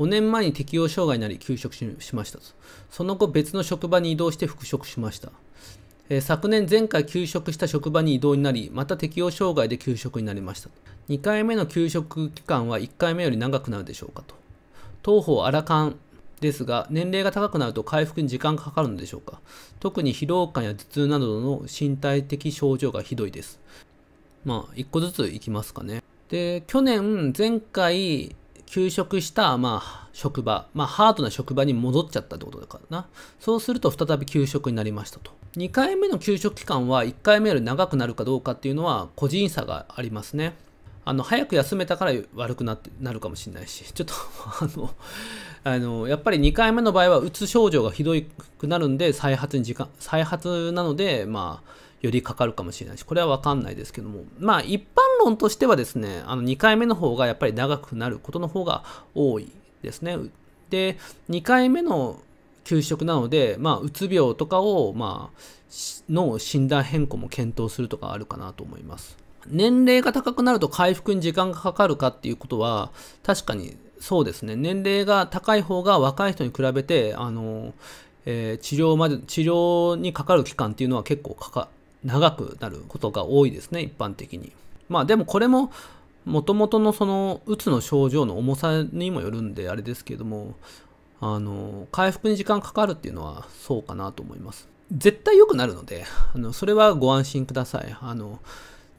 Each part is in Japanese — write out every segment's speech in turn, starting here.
5年前に適応障害になり休職しましたと。その後別の職場に移動して復職しました。え昨年前回休職した職場に移動になり、また適応障害で休職になりました。2回目の休職期間は1回目より長くなるでしょうかと。当方アラカンですが、年齢が高くなると回復に時間がかかるのでしょうか。特に疲労感や頭痛などの身体的症状がひどいです。まあ、1個ずついきますかね。で、去年、前回、休職した、まあ、職場、まあ、ハードな職場に戻っちゃったってことだからな。そうすると再び休職になりましたと。2回目の休職期間は1回目より長くなるかどうかっていうのは個人差がありますね。あの早く休めたから悪くなってなるかもしれないし、ちょっと あの、あのやっぱり2回目の場合はうつ症状がひどくなるんで、再発に時間、再発なので、まあ、よりかかるかもしれないし、これはわかんないですけども、まあ、一般論としてはですね、あの2回目の方がやっぱり長くなることの方が多いですね。で、2回目の給食なので、まあ、うつ病とかを、まあ、の診断変更も検討するとかあるかなと思います。年齢が高くなると回復に時間がかかるかっていうことは、確かにそうですね。年齢が高い方が若い人に比べて、あの、えー、治療まで、治療にかかる期間っていうのは結構かか、長くなることが多いですね、一般的に。まあでもこれも、もともとのその、うつの症状の重さにもよるんで、あれですけれども、あの、回復に時間かかるっていうのはそうかなと思います。絶対良くなるので、あの、それはご安心ください。あの、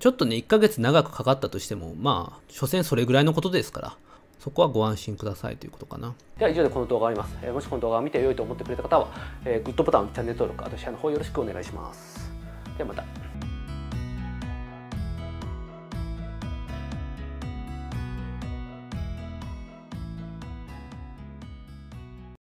ちょっとね、1ヶ月長くかかったとしても、まあ、所詮それぐらいのことですから、そこはご安心くださいということかな。では以上でこの動画を終わります。えもしこの動画を見て良いと思ってくれた方は、えグッドボタン、チャンネル登録、あとシェアの方よろしくお願いします。ではまた。